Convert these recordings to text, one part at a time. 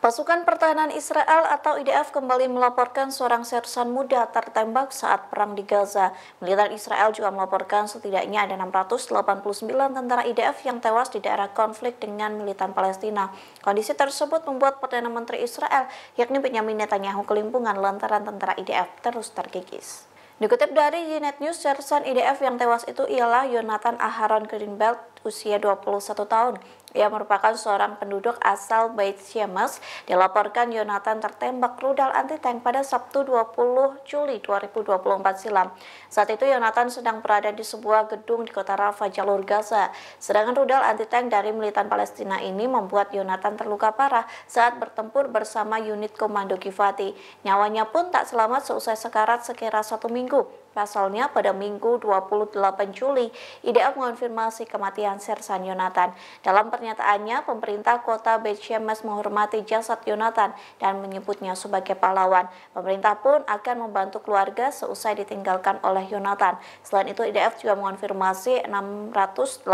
Pasukan pertahanan Israel atau IDF kembali melaporkan seorang sersan muda tertembak saat perang di Gaza. Militer Israel juga melaporkan setidaknya ada 689 tentara IDF yang tewas di daerah konflik dengan militan Palestina. Kondisi tersebut membuat Perdana Menteri Israel, yakni Benyamin Netanyahu, kelimpungan lantaran tentara IDF terus terkikis. Dikutip dari Ynet News, sersan IDF yang tewas itu ialah Yonatan Aharon Greenbelt, usia 21 tahun ia merupakan seorang penduduk asal Bait Shemesh, dilaporkan Yonatan tertembak rudal anti-tank pada Sabtu 20 Juli 2024 silam. Saat itu Yonatan sedang berada di sebuah gedung di kota Rafah, jalur Gaza. Sedangkan rudal anti-tank dari militan Palestina ini membuat Yonatan terluka parah saat bertempur bersama unit komando Kifati. Nyawanya pun tak selamat seusai sekarat sekira satu minggu. Pasalnya pada Minggu 28 Juli, IDF mengonfirmasi kematian Sersan Yonatan. Dalam pernyataannya, pemerintah kota Bechemes menghormati jasad Yonatan dan menyebutnya sebagai pahlawan. Pemerintah pun akan membantu keluarga seusai ditinggalkan oleh Yonatan. Selain itu, IDF juga mengonfirmasi 689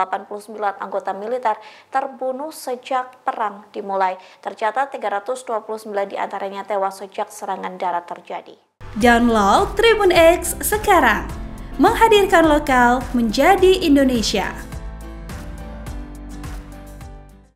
anggota militer terbunuh sejak perang dimulai. Tercatat 329 diantaranya tewas sejak serangan darat terjadi. Download Tribun X sekarang, menghadirkan lokal menjadi Indonesia.